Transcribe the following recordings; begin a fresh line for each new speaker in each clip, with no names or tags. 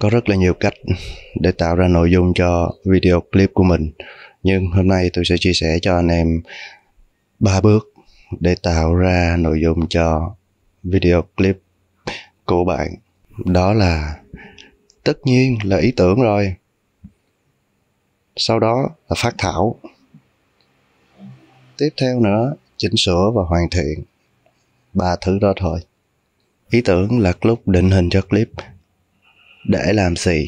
có rất là nhiều cách để tạo ra nội dung cho video clip của mình nhưng hôm nay tôi sẽ chia sẻ cho anh em ba bước để tạo ra nội dung cho video clip của bạn đó là tất nhiên là ý tưởng rồi sau đó là phát thảo tiếp theo nữa chỉnh sửa và hoàn thiện ba thứ đó thôi ý tưởng là lúc định hình cho clip để làm gì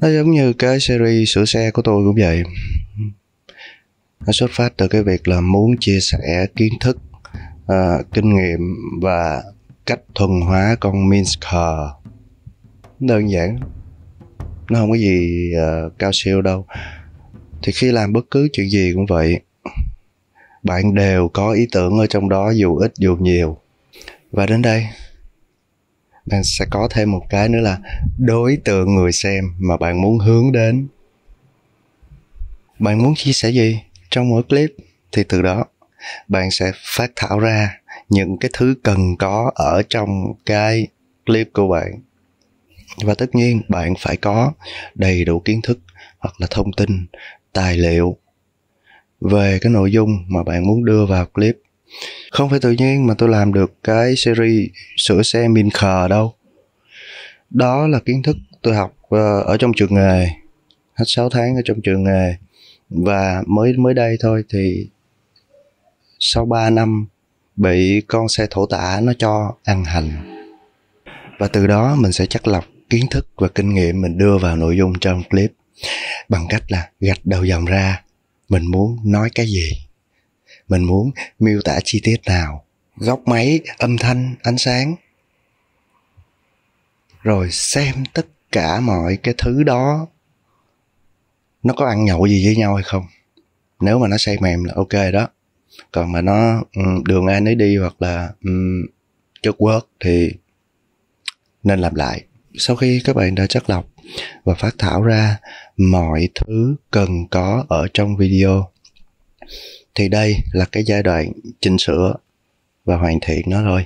nó giống như cái series sửa xe của tôi cũng vậy nó xuất phát từ cái việc là muốn chia sẻ kiến thức uh, kinh nghiệm và cách thuần hóa con minsker đơn giản nó không có gì uh, cao siêu đâu thì khi làm bất cứ chuyện gì cũng vậy bạn đều có ý tưởng ở trong đó dù ít dù nhiều và đến đây bạn sẽ có thêm một cái nữa là đối tượng người xem mà bạn muốn hướng đến bạn muốn chia sẻ gì trong mỗi clip thì từ đó bạn sẽ phát thảo ra những cái thứ cần có ở trong cái clip của bạn và tất nhiên bạn phải có đầy đủ kiến thức hoặc là thông tin tài liệu về cái nội dung mà bạn muốn đưa vào clip không phải tự nhiên mà tôi làm được cái series sửa xe min khờ đâu đó là kiến thức tôi học ờ, ở trong trường nghề hết 6 tháng ở trong trường nghề và mới mới đây thôi thì sau 3 năm bị con xe thổ tả nó cho ăn hành và từ đó mình sẽ chắc lọc kiến thức và kinh nghiệm mình đưa vào nội dung trong clip bằng cách là gạch đầu dòng ra mình muốn nói cái gì mình muốn miêu tả chi tiết nào góc máy âm thanh ánh sáng rồi xem tất cả mọi cái thứ đó nó có ăn nhậu gì với nhau hay không nếu mà nó say mềm là ok đó còn mà nó ừ, đường ai nấy đi hoặc là um, chất quớt thì nên làm lại sau khi các bạn đã chất lọc và phát thảo ra mọi thứ cần có ở trong video thì đây là cái giai đoạn chỉnh sửa và hoàn thiện nó thôi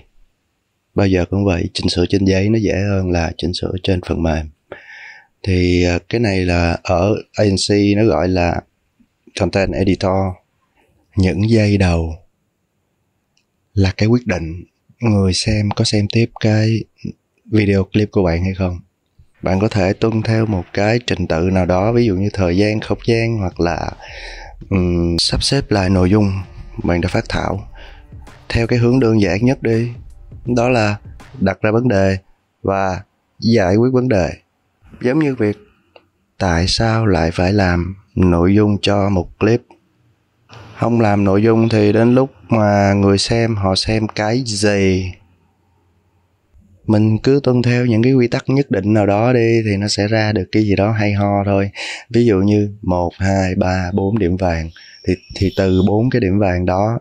bao giờ cũng vậy chỉnh sửa trên giấy nó dễ hơn là chỉnh sửa trên phần mềm thì à, cái này là ở ANC nó gọi là content editor những giây đầu là cái quyết định người xem có xem tiếp cái video clip của bạn hay không bạn có thể tuân theo một cái trình tự nào đó ví dụ như thời gian không gian hoặc là um, sắp xếp lại nội dung bạn đã phát thảo theo cái hướng đơn giản nhất đi đó là đặt ra vấn đề và giải quyết vấn đề giống như việc tại sao lại phải làm nội dung cho một clip không làm nội dung thì đến lúc mà người xem họ xem cái gì mình cứ tuân theo những cái quy tắc nhất định nào đó đi thì nó sẽ ra được cái gì đó hay ho thôi ví dụ như một hai ba bốn điểm vàng thì thì từ bốn cái điểm vàng đó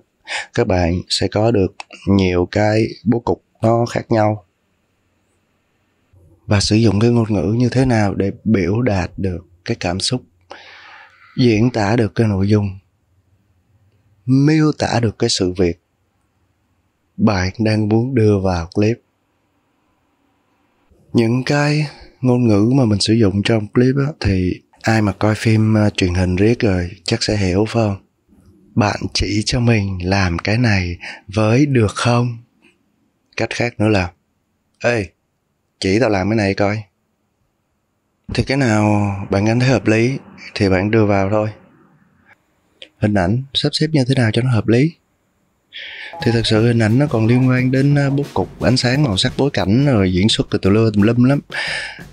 các bạn sẽ có được nhiều cái bố cục nó khác nhau và sử dụng cái ngôn ngữ như thế nào để biểu đạt được cái cảm xúc diễn tả được cái nội dung miêu tả được cái sự việc bạn đang muốn đưa vào clip những cái ngôn ngữ mà mình sử dụng trong clip á, thì ai mà coi phim uh, truyền hình riết rồi chắc sẽ hiểu phải không bạn chỉ cho mình làm cái này với được không cách khác nữa là ê chỉ tao làm cái này coi thì cái nào bạn cảm thấy hợp lý thì bạn đưa vào thôi hình ảnh sắp xếp như thế nào cho nó hợp lý thì thật sự hình ảnh nó còn liên quan đến à, bố cục ánh sáng màu sắc bối cảnh rồi diễn xuất từ từ lưa tùm lum lắm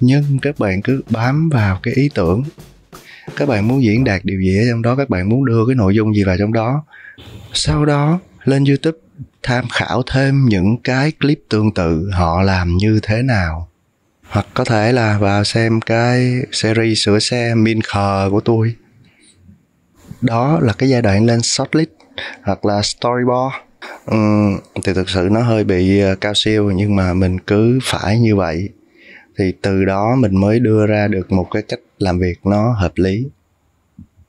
nhưng các bạn cứ bám vào cái ý tưởng các bạn muốn diễn đạt điều gì ở trong đó các bạn muốn đưa cái nội dung gì vào trong đó sau đó lên youtube tham khảo thêm những cái clip tương tự họ làm như thế nào hoặc có thể là vào xem cái series sửa xe min khờ của tôi đó là cái giai đoạn lên shortlist hoặc là storyboard uhm, thì thực sự nó hơi bị ờ, cao siêu nhưng mà mình cứ phải như vậy thì từ đó mình mới đưa ra được một cái cách làm việc nó hợp lý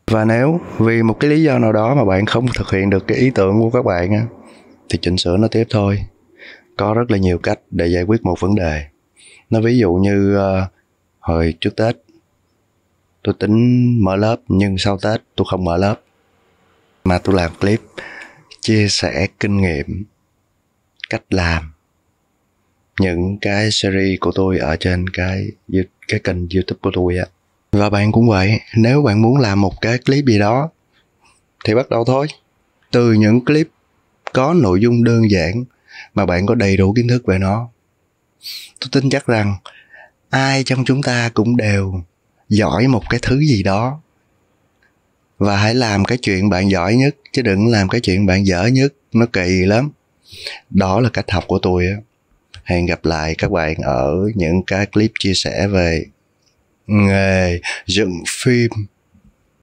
và nếu vì một cái lý do nào đó mà bạn không thực hiện được cái ý tưởng của các bạn á thì chỉnh sửa nó tiếp thôi có rất là nhiều cách để giải quyết một vấn đề nó ví dụ như uh, hồi trước tết tôi tính mở lớp nhưng sau tết tôi không mở lớp mà tôi làm clip chia sẻ kinh nghiệm cách làm những cái series của tôi ở trên cái cái kênh youtube của tôi á và bạn cũng vậy nếu bạn muốn làm một cái clip gì đó thì bắt đầu thôi từ những clip có nội dung đơn giản mà bạn có đầy đủ kiến thức về nó tôi tin chắc rằng ai trong chúng ta cũng đều giỏi một cái thứ gì đó và hãy làm cái chuyện bạn giỏi nhất chứ đừng làm cái chuyện bạn dở nhất nó kỳ lắm đó là cách học của tôi hẹn gặp lại các bạn ở những cái clip chia sẻ về nghề dựng phim